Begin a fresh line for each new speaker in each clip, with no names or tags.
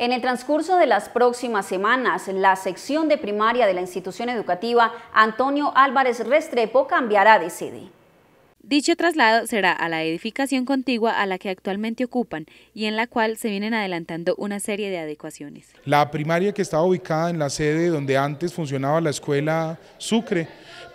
En el transcurso de las próximas semanas, la sección de primaria de la institución educativa Antonio Álvarez Restrepo cambiará de sede. Dicho traslado será a la edificación contigua a la que actualmente ocupan y en la cual se vienen adelantando una serie de adecuaciones.
La primaria que estaba ubicada en la sede donde antes funcionaba la escuela Sucre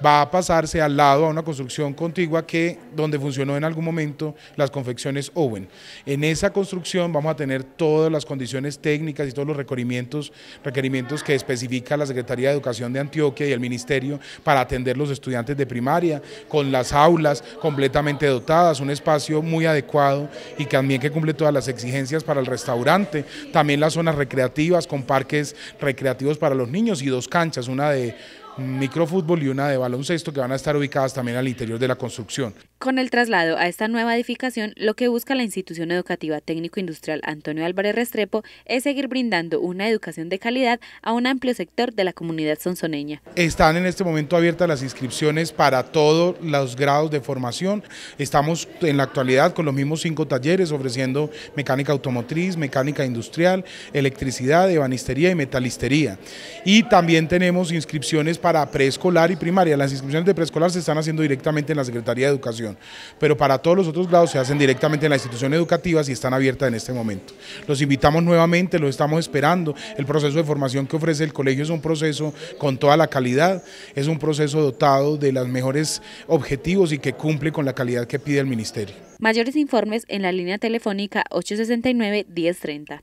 va a pasarse al lado a una construcción contigua que donde funcionó en algún momento las confecciones Owen. En esa construcción vamos a tener todas las condiciones técnicas y todos los requerimientos, requerimientos que especifica la Secretaría de Educación de Antioquia y el Ministerio para atender los estudiantes de primaria con las aulas, completamente dotadas, un espacio muy adecuado y también que cumple todas las exigencias para el restaurante, también las zonas recreativas con parques recreativos para los niños y dos canchas, una de microfútbol y una de baloncesto que van a estar ubicadas también al interior de la construcción.
Con el traslado a esta nueva edificación, lo que busca la institución educativa técnico-industrial Antonio Álvarez Restrepo es seguir brindando una educación de calidad a un amplio sector de la comunidad sonsoneña.
Están en este momento abiertas las inscripciones para todos los grados de formación. Estamos en la actualidad con los mismos cinco talleres ofreciendo mecánica automotriz, mecánica industrial, electricidad, ebanistería y metalistería. Y también tenemos inscripciones para preescolar y primaria. Las inscripciones de preescolar se están haciendo directamente en la Secretaría de Educación, pero para todos los otros grados se hacen directamente en las instituciones educativas y están abiertas en este momento. Los invitamos nuevamente, los estamos esperando. El proceso de formación que ofrece el colegio es un proceso con toda la calidad, es un proceso dotado de los mejores objetivos y que cumple con la calidad que pide el Ministerio.
Mayores informes en la línea telefónica 869-1030.